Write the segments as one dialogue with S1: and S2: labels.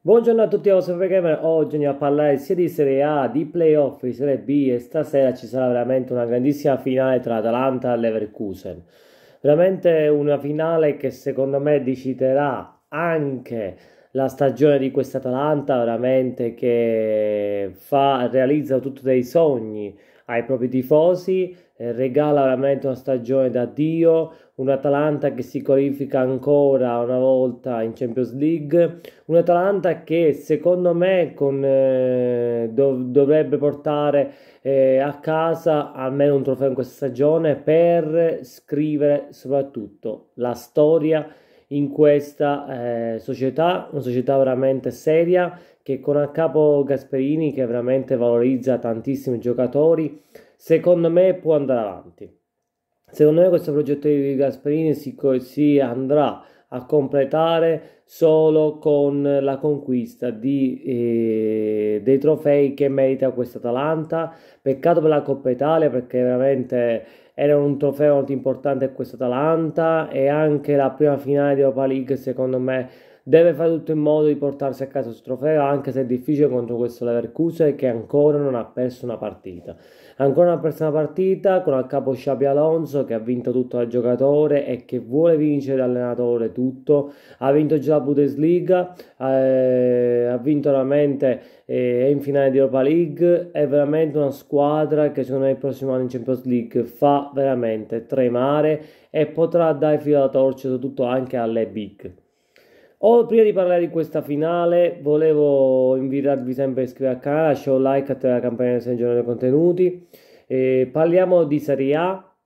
S1: Buongiorno a tutti, io sono Gamer. Oggi andiamo a parlare sia di Serie A, di playoff, di Serie B e stasera ci sarà veramente una grandissima finale tra Atalanta e Leverkusen. Veramente una finale che secondo me deciderà anche la stagione di questa Atalanta, veramente che fa, realizza tutti dei sogni ai propri tifosi, eh, regala veramente una stagione da Dio, un Atalanta che si qualifica ancora una volta in Champions League, un Atalanta che secondo me con, eh, dov- dovrebbe portare eh, a casa almeno un trofeo in questa stagione per scrivere soprattutto la storia in questa eh, società, una società veramente seria che con a capo Gasperini che veramente valorizza tantissimi giocatori, secondo me può andare avanti. Secondo me questo progetto di Gasperini si, si andrà a completare solo con la conquista di, eh, dei trofei che merita questa Atalanta. Peccato per la Coppa Italia perché veramente era un trofeo molto importante questa Atalanta e anche la prima finale di Europa League secondo me deve fare tutto in modo di portarsi a casa questo trofeo anche se è difficile contro questo Leverkusen che ancora non ha perso una partita. Ancora una prossima partita con a capo Xabi Alonso che ha vinto tutto da giocatore e che vuole vincere l'allenatore tutto. Ha vinto già la Bundesliga, eh, ha vinto veramente eh, è in finale di Europa League, è veramente una squadra che secondo me il prossimo anno in Champions League fa veramente tremare e potrà dare filo alla torcia soprattutto anche alle big. Oh, prima di parlare di questa finale, volevo invitarvi sempre a iscrivervi al canale, lasciare un like, attivare la campanella di aggiornano i contenuti. Eh, parliamo di Serie A,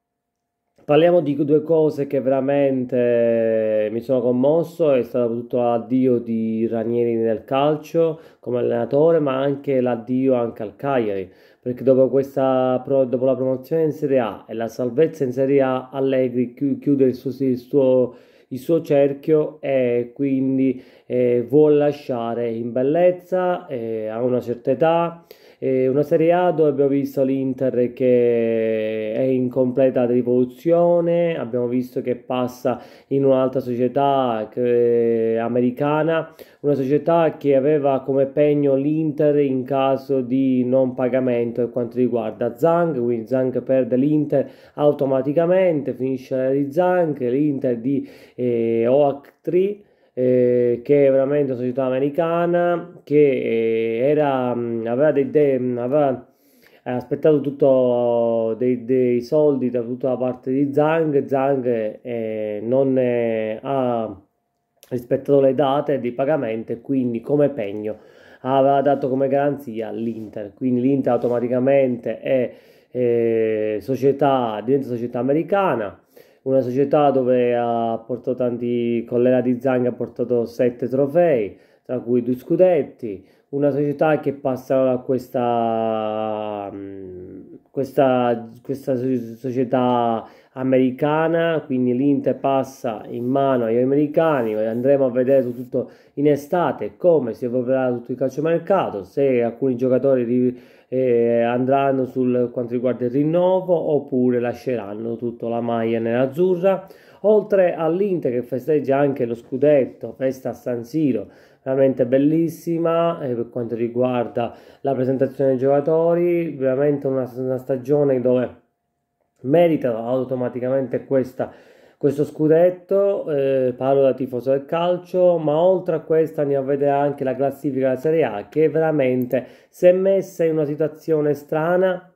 S1: parliamo di due cose che veramente mi sono commosso, è stato tutto l'addio di Ranieri nel calcio come allenatore, ma anche l'addio anche al Cagliari, perché dopo, questa, dopo la promozione in Serie A e la salvezza in Serie A, Allegri chiude il suo, il suo il suo cerchio e quindi eh, vuol lasciare in bellezza, eh, ha una certa età, e una Serie A dove abbiamo visto l'Inter che è in completa rivoluzione, abbiamo visto che passa in un'altra società che, eh, americana, una società che aveva come pegno l'Inter in caso di non pagamento per quanto riguarda Zang, quindi Zang perde l'Inter automaticamente, finisce la di Zang, l'Inter di eh, OAC 3 eh, che è veramente una società americana che eh, era, mm, aveva, dei, dei, mm, aveva eh, aspettato tutto dei, dei, soldi da tutta la parte di Zhang, Zhang eh, non eh, ha rispettato le date di pagamento quindi come pegno aveva dato come garanzia l'Inter, quindi l'Inter automaticamente è, è eh, società, diventa società americana una società dove ha portato tanti, con di Zang ha portato sette trofei, tra cui due scudetti, una società che passa a questa, mm, questa, questa società americana, quindi l'Inter passa in mano agli americani, andremo a vedere tutto in estate come si evolverà tutto il calciomercato, se alcuni giocatori eh, andranno sul quanto riguarda il rinnovo oppure lasceranno tutta la maglia nerazzurra. Oltre all'Inter che festeggia anche lo scudetto, festa a San Siro, veramente bellissima eh, per quanto riguarda la presentazione dei giocatori, veramente una, una stagione dove merita automaticamente questa questo scudetto, eh, parlo da tifoso del calcio, ma oltre a questo andiamo a vedere anche la classifica della Serie A che veramente si è messa in una situazione strana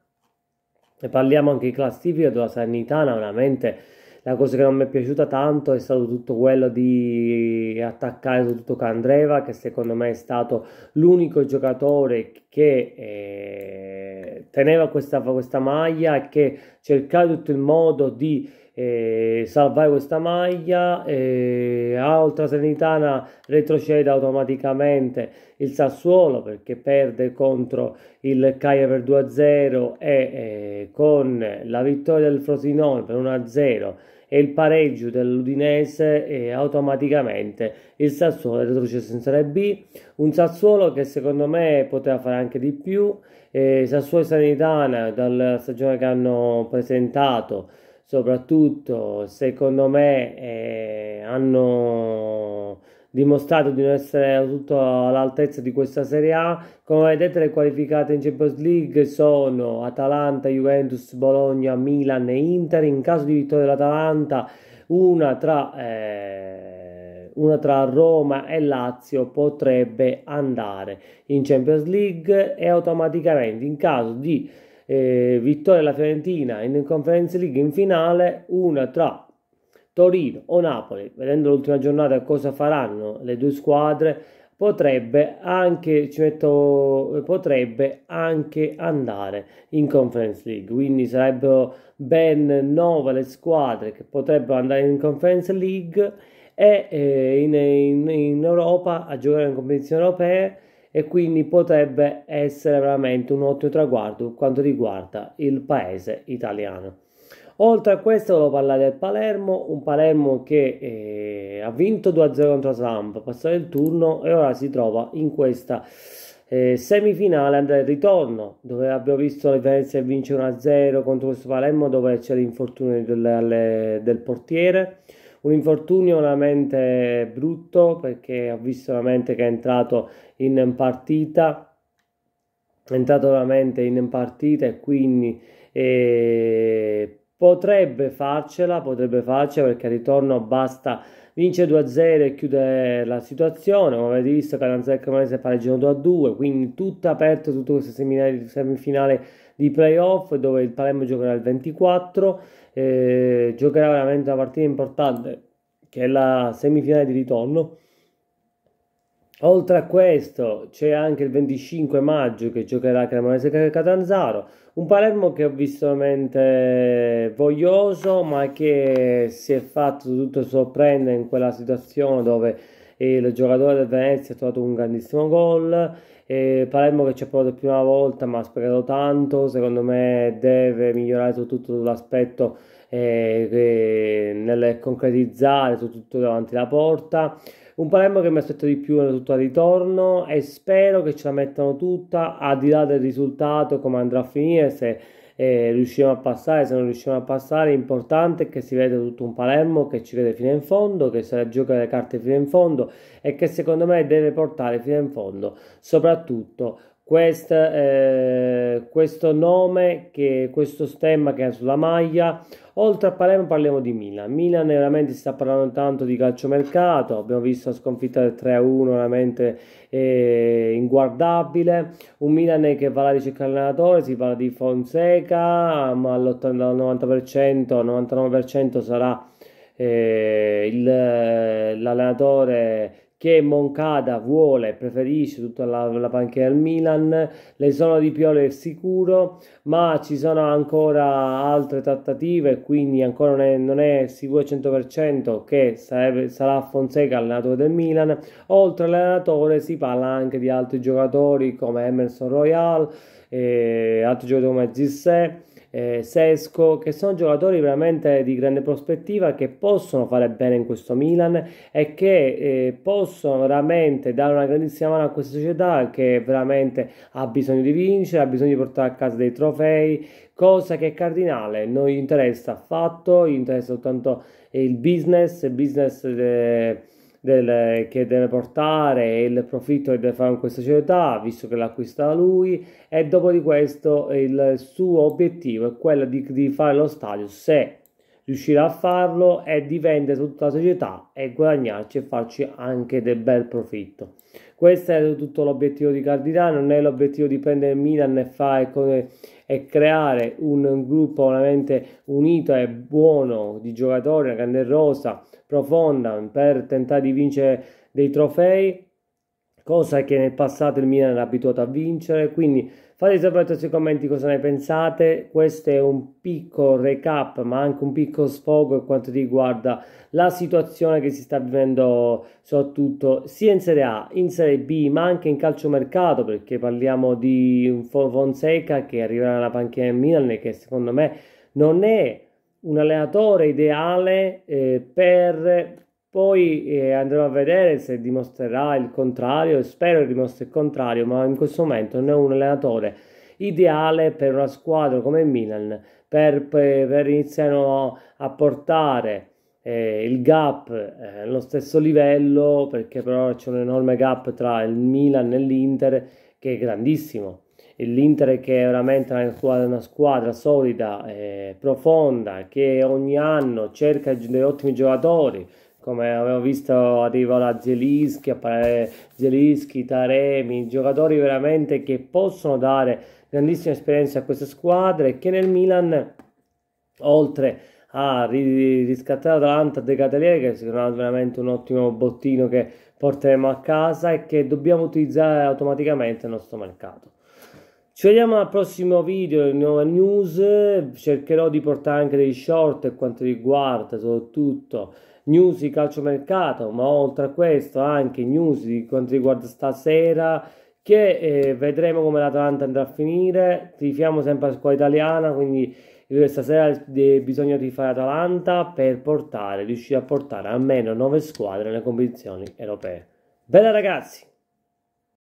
S1: e parliamo anche di classifica della Sanitana, veramente la cosa che non mi è piaciuta tanto è stato tutto quello di attaccare tutto Candreva che secondo me è stato l'unico giocatore che eh, teneva questa, questa maglia e che cercava tutto il modo di eh, salvare questa maglia eh, a Sanitana retrocede automaticamente il Sassuolo perché perde contro il Cagliari per 2-0 e eh, con la vittoria del Frosinone per 1-0 e il pareggio dell'Udinese e eh, automaticamente il Sassuolo retrocesse in Serie B un Sassuolo che secondo me poteva fare anche di più eh, Sassuolo e Sanitana dalla stagione che hanno presentato soprattutto secondo me eh, hanno dimostrato di non essere tutto all'altezza di questa Serie A come vedete le qualificate in Champions League sono Atalanta, Juventus, Bologna, Milan e Inter in caso di vittoria dell'Atalanta una tra, eh, una tra Roma e Lazio potrebbe andare in Champions League e automaticamente in caso di eh, vittoria della Fiorentina in Conference League in finale, una tra Torino o Napoli, vedendo l'ultima giornata cosa faranno le due squadre, potrebbe anche, metto, potrebbe anche andare in Conference League. Quindi sarebbero ben 9 le squadre che potrebbero andare in Conference League e eh, in, in, in Europa a giocare in competizioni europee e quindi potrebbe essere veramente un ottimo traguardo quanto riguarda il paese italiano. Oltre a questo volevo parlare del Palermo, un Palermo che eh, ha vinto 2-0 contro Samp, passato il turno e ora si trova in questa eh, semifinale andare al ritorno, dove abbiamo visto le Venezia vince 1-0 contro questo Palermo dove c'è l'infortunio del, del portiere. Un infortunio veramente brutto perché ho visto veramente che è entrato in partita è entrato veramente in partita e quindi eh, potrebbe farcela, potrebbe farcela perché al ritorno basta vince 2-0 e chiude la situazione, come avete visto Calanzare e Cremonese pareggiano 2-2, quindi tutto aperto, tutto questo semifinale di playoff dove il Palermo giocherà il 24, eh, giocherà veramente una partita importante che è la semifinale di ritorno Oltre a questo c'è anche il 25 maggio che giocherà Cremonese Catanzaro, un Palermo che ho visto veramente voglioso ma che si è fatto tutto sorprendere in quella situazione dove il giocatore del Venezia ha trovato un grandissimo gol, Palermo che ci ha provato la prima volta ma ha sprecato tanto, secondo me deve migliorare soprattutto l'aspetto eh, nel concretizzare soprattutto davanti alla porta. Un Palermo che mi aspetta di più nella tutto al ritorno e spero che ce la mettano tutta, al di là del risultato, come andrà a finire, se eh, riusciamo a passare, se non riusciamo a passare, l'importante è che si veda tutto un Palermo che ci vede fino in fondo, che sa giocare le carte fino in fondo e che secondo me deve portare fino in fondo soprattutto questa, eh, questo nome, che, questo stemma che è sulla maglia. Oltre a Palermo parliamo di Milan. Milan veramente sta parlando tanto di calciomercato, abbiamo visto la sconfitta del 3-1 veramente eh, inguardabile. Un Milan che va a ricercare l'allenatore, si parla di Fonseca, ma all'80-90%, 99% sarà eh, il, l'allenatore che Moncada vuole, preferisce tutta la, la panchina del Milan, le zone di Pioli è sicuro, ma ci sono ancora altre trattative, quindi ancora non è, non è sicuro al 100% che sarebbe, sarà Fonseca allenatore del Milan, oltre all'allenatore si parla anche di altri giocatori come Emerson Royal, eh, altri giocatori come Gissè, eh, Sesco, che sono giocatori veramente di grande prospettiva che possono fare bene in questo Milan e che eh, possono veramente dare una grandissima mano a questa società che veramente ha bisogno di vincere, ha bisogno di portare a casa dei trofei, cosa che Cardinale non gli interessa affatto, gli interessa soltanto il business, il business... De eh, del, che deve portare il profitto che deve fare in questa società, visto che l'acquista lui, e dopo di questo il suo obiettivo è quello di, di fare lo stadio se riuscirà a farlo e di vendere tutta la società e guadagnarci e farci anche del bel profitto. Questo è tutto l'obiettivo di Cardinale, non è l'obiettivo di prendere Milan e, fare, e creare un, un gruppo veramente unito e buono di giocatori, una grande rosa profonda per tentare di vincere dei trofei cosa che nel passato il Milan era abituato a vincere quindi fate sapere nei sui commenti cosa ne pensate questo è un piccolo recap ma anche un piccolo sfogo per quanto riguarda la situazione che si sta vivendo soprattutto sia in Serie A in Serie B ma anche in calciomercato perché parliamo di Fonseca che arriverà alla panchina del Milan e che secondo me non è un allenatore ideale eh, per poi eh, andremo a vedere se dimostrerà il contrario, spero dimostri il contrario, ma in questo momento non è un allenatore ideale per una squadra come Milan per, per, per iniziare a portare eh, il gap eh, allo stesso livello perché però c'è un enorme gap tra il Milan e l'Inter che è grandissimo l'Inter che è veramente una squadra, una squadra solida, e eh, profonda, che ogni anno cerca degli ottimi giocatori, come avevo visto arriva la Zelischi, Zelischi, Taremi, giocatori veramente che possono dare grandissima esperienza a queste squadre e che nel Milan, oltre a riscattare l'Atalanta De Catelier, che secondo me è veramente un ottimo bottino che porteremo a casa e che dobbiamo utilizzare automaticamente nel nostro mercato. Ci vediamo al prossimo video, nuova news, cercherò di portare anche dei short per quanto riguarda soprattutto news di calciomercato, ma oltre a questo anche news di quanto riguarda stasera che eh, vedremo come l'Atalanta andrà a finire, tifiamo sempre a squadra italiana, quindi stasera eh, bisogna rifare Atalanta per portare, riuscire a portare almeno 9 squadre nelle competizioni europee. Bella ragazzi!